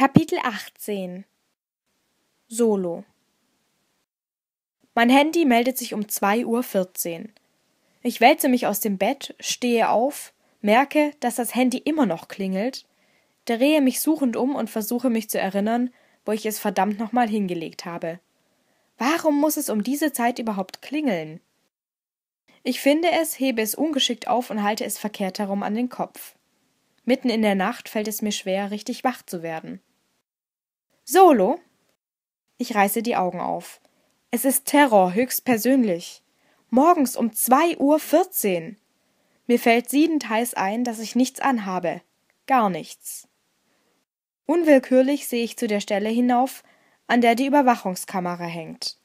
Kapitel 18 Solo Mein Handy meldet sich um 2.14 Uhr. Ich wälze mich aus dem Bett, stehe auf, merke, dass das Handy immer noch klingelt, drehe mich suchend um und versuche mich zu erinnern, wo ich es verdammt nochmal hingelegt habe. Warum muss es um diese Zeit überhaupt klingeln? Ich finde es, hebe es ungeschickt auf und halte es verkehrt herum an den Kopf. Mitten in der Nacht fällt es mir schwer, richtig wach zu werden. Solo? Ich reiße die Augen auf. Es ist Terror höchstpersönlich. Morgens um 2.14 Uhr. Mir fällt siebenteils ein, dass ich nichts anhabe. Gar nichts. Unwillkürlich sehe ich zu der Stelle hinauf, an der die Überwachungskamera hängt.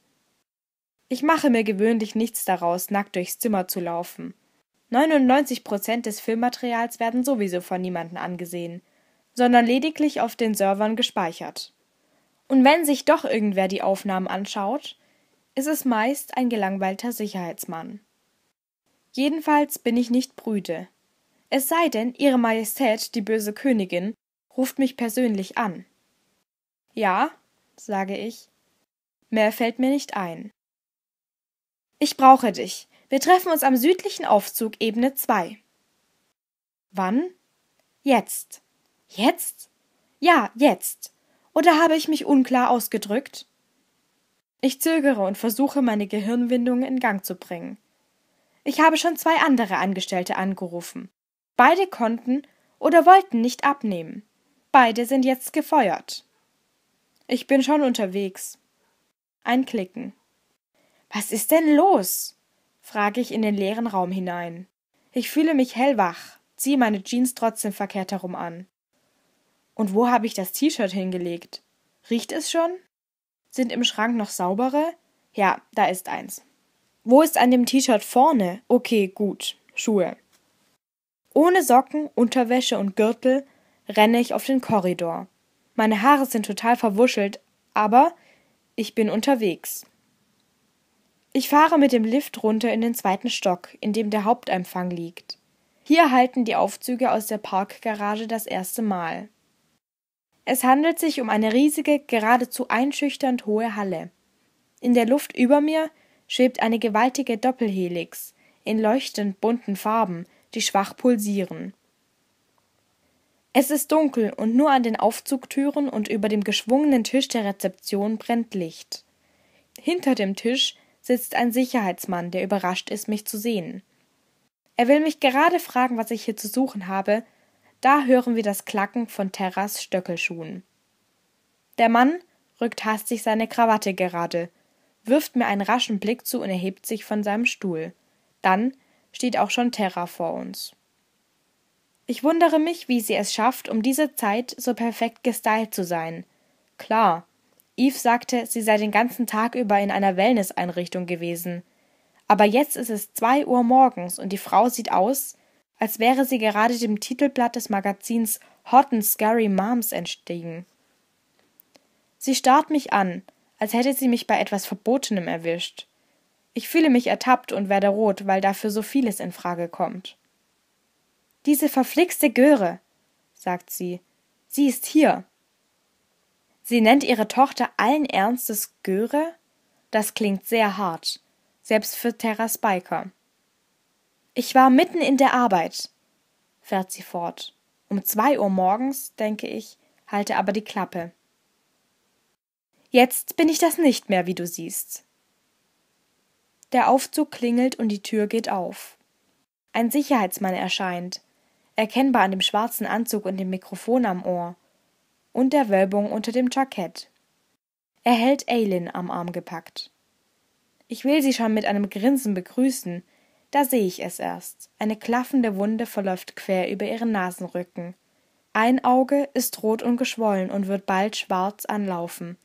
Ich mache mir gewöhnlich nichts daraus, nackt durchs Zimmer zu laufen. 99 Prozent des Filmmaterials werden sowieso von niemandem angesehen, sondern lediglich auf den Servern gespeichert. Und wenn sich doch irgendwer die Aufnahmen anschaut, ist es meist ein gelangweilter Sicherheitsmann. Jedenfalls bin ich nicht brüde. Es sei denn, Ihre Majestät, die böse Königin, ruft mich persönlich an. Ja, sage ich. Mehr fällt mir nicht ein. Ich brauche dich. Wir treffen uns am südlichen Aufzug Ebene 2. Wann? Jetzt. Jetzt? Ja, jetzt. Oder habe ich mich unklar ausgedrückt? Ich zögere und versuche, meine Gehirnwindungen in Gang zu bringen. Ich habe schon zwei andere Angestellte angerufen. Beide konnten oder wollten nicht abnehmen. Beide sind jetzt gefeuert. Ich bin schon unterwegs. Ein Klicken. Was ist denn los? frage ich in den leeren Raum hinein. Ich fühle mich hellwach, ziehe meine Jeans trotzdem verkehrt herum an. Und wo habe ich das T-Shirt hingelegt? Riecht es schon? Sind im Schrank noch saubere? Ja, da ist eins. Wo ist an dem T-Shirt vorne? Okay, gut. Schuhe. Ohne Socken, Unterwäsche und Gürtel renne ich auf den Korridor. Meine Haare sind total verwuschelt, aber ich bin unterwegs. Ich fahre mit dem Lift runter in den zweiten Stock, in dem der Hauptempfang liegt. Hier halten die Aufzüge aus der Parkgarage das erste Mal. Es handelt sich um eine riesige, geradezu einschüchternd hohe Halle. In der Luft über mir schwebt eine gewaltige Doppelhelix in leuchtend bunten Farben, die schwach pulsieren. Es ist dunkel und nur an den Aufzugtüren und über dem geschwungenen Tisch der Rezeption brennt Licht. Hinter dem Tisch sitzt ein Sicherheitsmann, der überrascht ist, mich zu sehen. Er will mich gerade fragen, was ich hier zu suchen habe, da hören wir das Klacken von Terras Stöckelschuhen. Der Mann rückt hastig seine Krawatte gerade, wirft mir einen raschen Blick zu und erhebt sich von seinem Stuhl. Dann steht auch schon Terra vor uns. Ich wundere mich, wie sie es schafft, um diese Zeit so perfekt gestylt zu sein. Klar, Eve sagte, sie sei den ganzen Tag über in einer Wellnesseinrichtung gewesen. Aber jetzt ist es zwei Uhr morgens und die Frau sieht aus, als wäre sie gerade dem Titelblatt des Magazins Hot and Scary Moms entstiegen. Sie starrt mich an, als hätte sie mich bei etwas Verbotenem erwischt. Ich fühle mich ertappt und werde rot, weil dafür so vieles in Frage kommt. Diese verflixte Göre, sagt sie, sie ist hier. Sie nennt ihre Tochter allen Ernstes Göre? Das klingt sehr hart, selbst für Terra Spiker. Ich war mitten in der Arbeit, fährt sie fort. Um zwei Uhr morgens, denke ich, halte aber die Klappe. Jetzt bin ich das nicht mehr, wie du siehst. Der Aufzug klingelt und die Tür geht auf. Ein Sicherheitsmann erscheint, erkennbar an dem schwarzen Anzug und dem Mikrofon am Ohr und der Wölbung unter dem Jackett. Er hält Aileen am Arm gepackt. Ich will sie schon mit einem Grinsen begrüßen, da sehe ich es erst. Eine klaffende Wunde verläuft quer über ihren Nasenrücken. Ein Auge ist rot und geschwollen und wird bald schwarz anlaufen.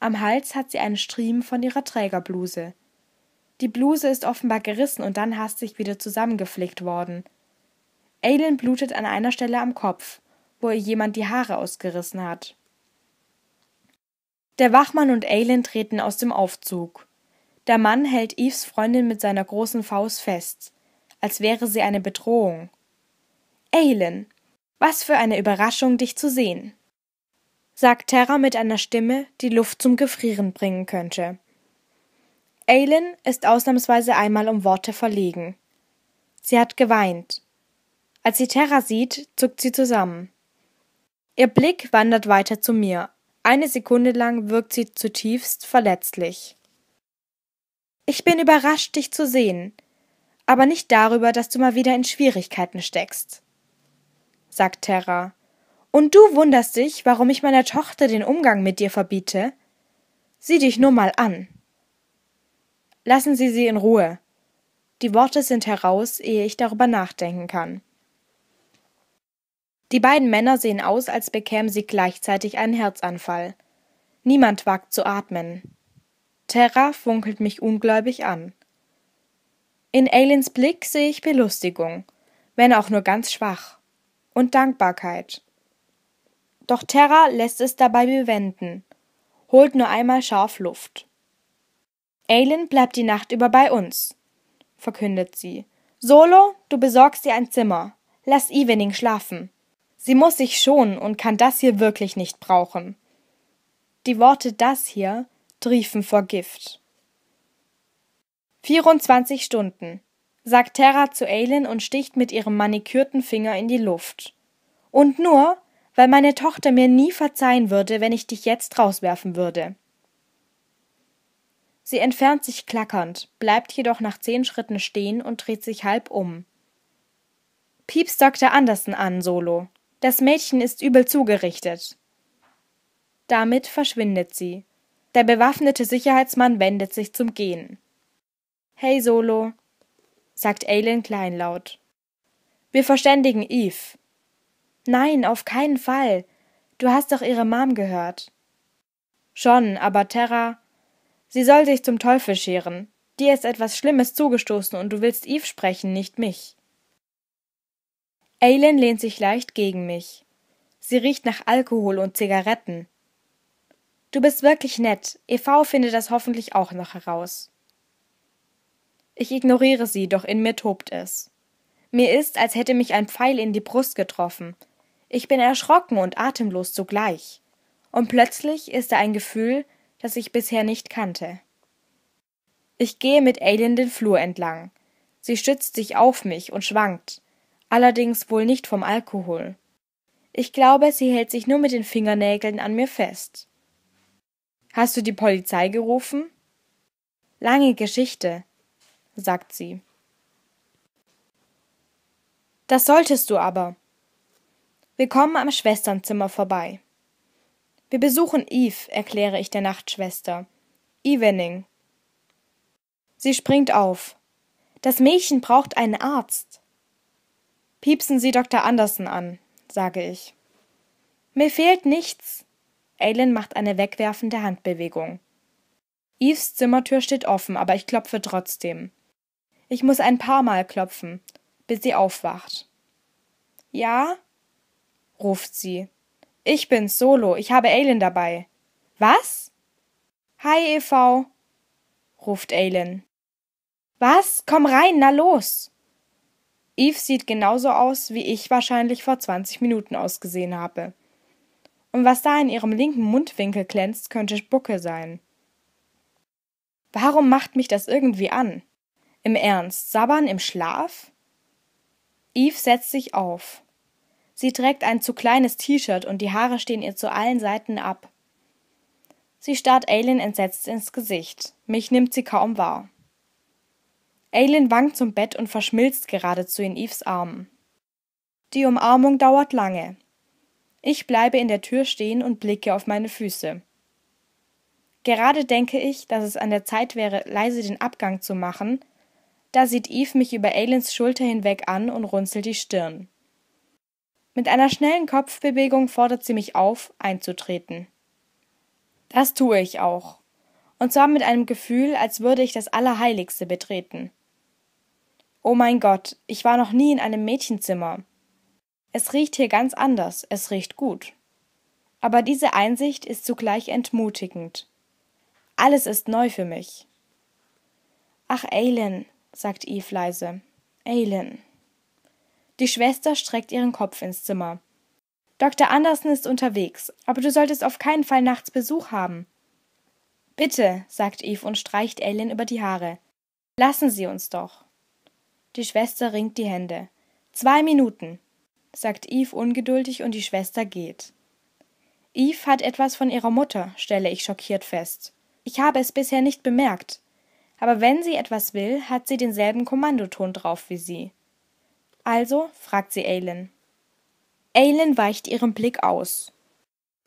Am Hals hat sie einen Striemen von ihrer Trägerbluse. Die Bluse ist offenbar gerissen und dann hastig wieder zusammengeflickt worden. Aileen blutet an einer Stelle am Kopf, wo ihr jemand die Haare ausgerissen hat. Der Wachmann und Aileen treten aus dem Aufzug. Der Mann hält Eves Freundin mit seiner großen Faust fest, als wäre sie eine Bedrohung. Aelin, was für eine Überraschung, dich zu sehen, sagt Terra mit einer Stimme, die Luft zum Gefrieren bringen könnte. Aelin ist ausnahmsweise einmal um Worte verlegen. Sie hat geweint. Als sie Terra sieht, zuckt sie zusammen. Ihr Blick wandert weiter zu mir. Eine Sekunde lang wirkt sie zutiefst verletzlich. Ich bin überrascht, dich zu sehen, aber nicht darüber, dass du mal wieder in Schwierigkeiten steckst, sagt Terra. Und du wunderst dich, warum ich meiner Tochter den Umgang mit dir verbiete? Sieh dich nur mal an. Lassen Sie sie in Ruhe. Die Worte sind heraus, ehe ich darüber nachdenken kann. Die beiden Männer sehen aus, als bekämen sie gleichzeitig einen Herzanfall. Niemand wagt zu atmen. Terra funkelt mich ungläubig an. In Aliens Blick sehe ich Belustigung, wenn auch nur ganz schwach, und Dankbarkeit. Doch Terra lässt es dabei bewenden, holt nur einmal scharf Luft. Alien bleibt die Nacht über bei uns, verkündet sie. Solo, du besorgst dir ein Zimmer. Lass Evening schlafen. Sie muss sich schonen und kann das hier wirklich nicht brauchen. Die Worte das hier triefen vor Gift. 24 Stunden, sagt Terra zu Aileen und sticht mit ihrem manikürten Finger in die Luft. Und nur, weil meine Tochter mir nie verzeihen würde, wenn ich dich jetzt rauswerfen würde. Sie entfernt sich klackernd, bleibt jedoch nach zehn Schritten stehen und dreht sich halb um. Pieps Dr. Anderson an, Solo. Das Mädchen ist übel zugerichtet. Damit verschwindet sie. Der bewaffnete Sicherheitsmann wendet sich zum Gehen. Hey Solo, sagt Aileen kleinlaut. Wir verständigen Eve. Nein, auf keinen Fall. Du hast doch ihre Mom gehört. Schon, aber Terra. Sie soll sich zum Teufel scheren. Dir ist etwas Schlimmes zugestoßen und du willst Eve sprechen, nicht mich. Aileen lehnt sich leicht gegen mich. Sie riecht nach Alkohol und Zigaretten. Du bist wirklich nett. EV findet das hoffentlich auch noch heraus. Ich ignoriere sie, doch in mir tobt es. Mir ist, als hätte mich ein Pfeil in die Brust getroffen. Ich bin erschrocken und atemlos zugleich. Und plötzlich ist da ein Gefühl, das ich bisher nicht kannte. Ich gehe mit Aileen den Flur entlang. Sie stützt sich auf mich und schwankt, allerdings wohl nicht vom Alkohol. Ich glaube, sie hält sich nur mit den Fingernägeln an mir fest. Hast du die Polizei gerufen? Lange Geschichte, sagt sie. Das solltest du aber. Wir kommen am Schwesternzimmer vorbei. Wir besuchen Eve, erkläre ich der Nachtschwester. Evening. Sie springt auf. Das Mädchen braucht einen Arzt. Piepsen Sie Dr. Andersen an, sage ich. Mir fehlt nichts. Aelin macht eine wegwerfende Handbewegung. Eves Zimmertür steht offen, aber ich klopfe trotzdem. Ich muss ein paar Mal klopfen, bis sie aufwacht. Ja? ruft sie. Ich bin Solo, ich habe Aelin dabei. Was? Hi, EV, ruft Aelin. Was? Komm rein, na los! Eve sieht genauso aus, wie ich wahrscheinlich vor 20 Minuten ausgesehen habe und was da in ihrem linken Mundwinkel glänzt, könnte Spucke sein. Warum macht mich das irgendwie an? Im Ernst, Sabbern im Schlaf? Eve setzt sich auf. Sie trägt ein zu kleines T-Shirt und die Haare stehen ihr zu allen Seiten ab. Sie starrt Aileen entsetzt ins Gesicht. Mich nimmt sie kaum wahr. Aileen wankt zum Bett und verschmilzt geradezu in Eves Armen. Die Umarmung dauert lange. Ich bleibe in der Tür stehen und blicke auf meine Füße. Gerade denke ich, dass es an der Zeit wäre, leise den Abgang zu machen, da sieht Eve mich über Ailins Schulter hinweg an und runzelt die Stirn. Mit einer schnellen Kopfbewegung fordert sie mich auf, einzutreten. Das tue ich auch. Und zwar mit einem Gefühl, als würde ich das Allerheiligste betreten. Oh mein Gott, ich war noch nie in einem Mädchenzimmer. Es riecht hier ganz anders, es riecht gut. Aber diese Einsicht ist zugleich entmutigend. Alles ist neu für mich. Ach, Aileen, sagt Eve leise. Aileen. Die Schwester streckt ihren Kopf ins Zimmer. Dr. Andersen ist unterwegs, aber du solltest auf keinen Fall nachts Besuch haben. Bitte, sagt Eve und streicht Aileen über die Haare. Lassen Sie uns doch. Die Schwester ringt die Hände. Zwei Minuten sagt Eve ungeduldig und die Schwester geht. Eve hat etwas von ihrer Mutter, stelle ich schockiert fest. Ich habe es bisher nicht bemerkt. Aber wenn sie etwas will, hat sie denselben Kommandoton drauf wie sie. Also? fragt sie Aylin. Aylin weicht ihrem Blick aus.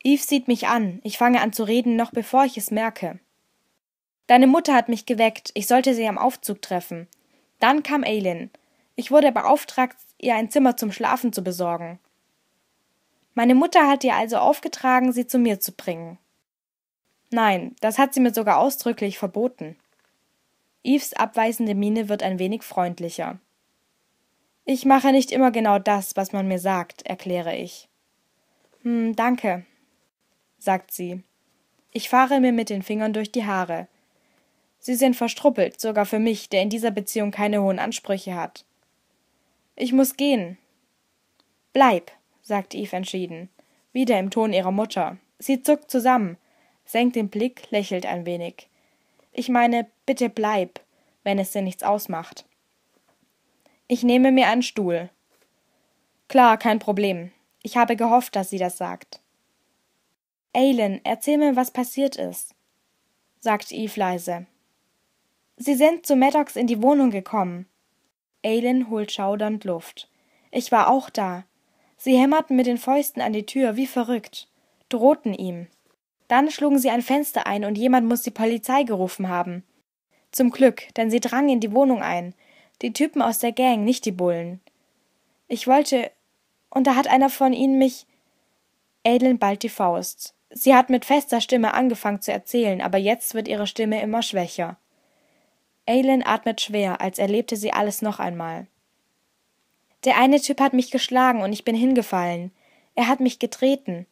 Eve sieht mich an. Ich fange an zu reden, noch bevor ich es merke. Deine Mutter hat mich geweckt. Ich sollte sie am Aufzug treffen. Dann kam Aylin. Ich wurde beauftragt, ihr ein Zimmer zum Schlafen zu besorgen. Meine Mutter hat ihr also aufgetragen, sie zu mir zu bringen. Nein, das hat sie mir sogar ausdrücklich verboten. Eves abweisende Miene wird ein wenig freundlicher. Ich mache nicht immer genau das, was man mir sagt, erkläre ich. Hm, danke, sagt sie. Ich fahre mir mit den Fingern durch die Haare. Sie sind verstruppelt, sogar für mich, der in dieser Beziehung keine hohen Ansprüche hat. Ich muss gehen. Bleib, sagt Eve entschieden, wieder im Ton ihrer Mutter. Sie zuckt zusammen, senkt den Blick, lächelt ein wenig. Ich meine, bitte bleib, wenn es dir nichts ausmacht. Ich nehme mir einen Stuhl. Klar, kein Problem. Ich habe gehofft, dass sie das sagt. Aylin, erzähl mir, was passiert ist, sagt Eve leise. Sie sind zu Maddox in die Wohnung gekommen. Aileen holt schaudernd Luft. Ich war auch da. Sie hämmerten mit den Fäusten an die Tür wie verrückt, drohten ihm. Dann schlugen sie ein Fenster ein und jemand muss die Polizei gerufen haben. Zum Glück, denn sie drangen in die Wohnung ein. Die Typen aus der Gang, nicht die Bullen. Ich wollte. Und da hat einer von ihnen mich. Aileen ballt die Faust. Sie hat mit fester Stimme angefangen zu erzählen, aber jetzt wird ihre Stimme immer schwächer. Aelin atmet schwer, als erlebte sie alles noch einmal. Der eine Typ hat mich geschlagen und ich bin hingefallen. Er hat mich getreten.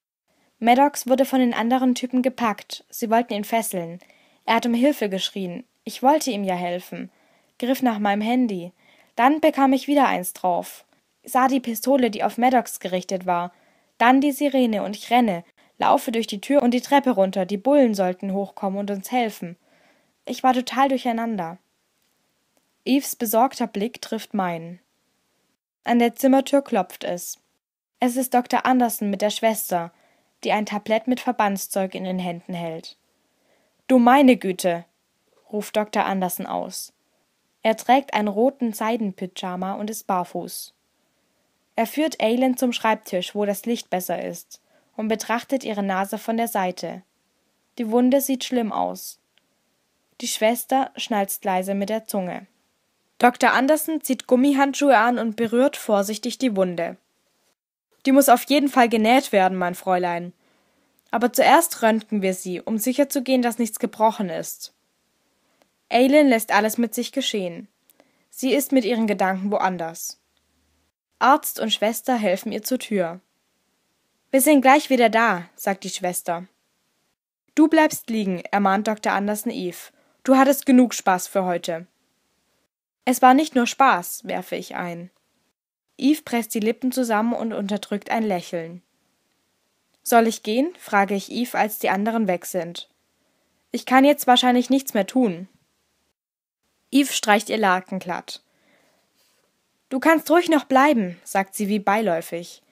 Maddox wurde von den anderen Typen gepackt. Sie wollten ihn fesseln. Er hat um Hilfe geschrien. Ich wollte ihm ja helfen. Griff nach meinem Handy. Dann bekam ich wieder eins drauf. Sah die Pistole, die auf Maddox gerichtet war. Dann die Sirene und ich renne. Laufe durch die Tür und die Treppe runter. Die Bullen sollten hochkommen und uns helfen. Ich war total durcheinander. Eves besorgter Blick trifft meinen. An der Zimmertür klopft es. Es ist Dr. Anderson mit der Schwester, die ein Tablett mit Verbandszeug in den Händen hält. Du meine Güte, ruft Dr. Anderson aus. Er trägt einen roten Seidenpyjama und ist barfuß. Er führt Aileen zum Schreibtisch, wo das Licht besser ist, und betrachtet ihre Nase von der Seite. Die Wunde sieht schlimm aus. Die Schwester schnalzt leise mit der Zunge. Dr. Andersen zieht Gummihandschuhe an und berührt vorsichtig die Wunde. Die muss auf jeden Fall genäht werden, mein Fräulein. Aber zuerst röntgen wir sie, um sicherzugehen, dass nichts gebrochen ist. Aileen lässt alles mit sich geschehen. Sie ist mit ihren Gedanken woanders. Arzt und Schwester helfen ihr zur Tür. Wir sind gleich wieder da, sagt die Schwester. Du bleibst liegen, ermahnt Dr. Andersen Eve. Du hattest genug Spaß für heute. Es war nicht nur Spaß, werfe ich ein. Eve presst die Lippen zusammen und unterdrückt ein Lächeln. Soll ich gehen? frage ich Eve, als die anderen weg sind. Ich kann jetzt wahrscheinlich nichts mehr tun. Eve streicht ihr Laken glatt. Du kannst ruhig noch bleiben, sagt sie wie beiläufig.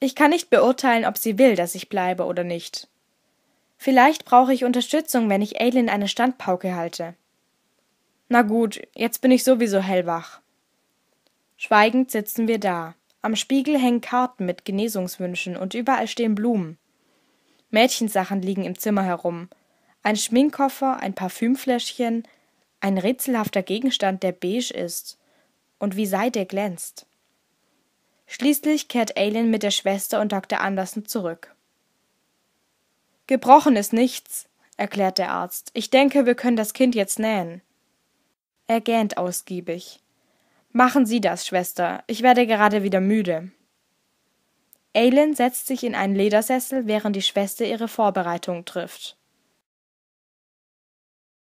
Ich kann nicht beurteilen, ob sie will, dass ich bleibe oder nicht. Vielleicht brauche ich Unterstützung, wenn ich Aileen eine Standpauke halte. Na gut, jetzt bin ich sowieso hellwach. Schweigend sitzen wir da. Am Spiegel hängen Karten mit Genesungswünschen und überall stehen Blumen. Mädchensachen liegen im Zimmer herum. Ein Schminkkoffer, ein Parfümfläschchen, ein rätselhafter Gegenstand, der beige ist. Und wie Seide glänzt. Schließlich kehrt Aileen mit der Schwester und Dr. Anderson zurück. Gebrochen ist nichts, erklärt der Arzt. Ich denke, wir können das Kind jetzt nähen. Er gähnt ausgiebig. Machen Sie das, Schwester, ich werde gerade wieder müde. Aelin setzt sich in einen Ledersessel, während die Schwester ihre Vorbereitung trifft.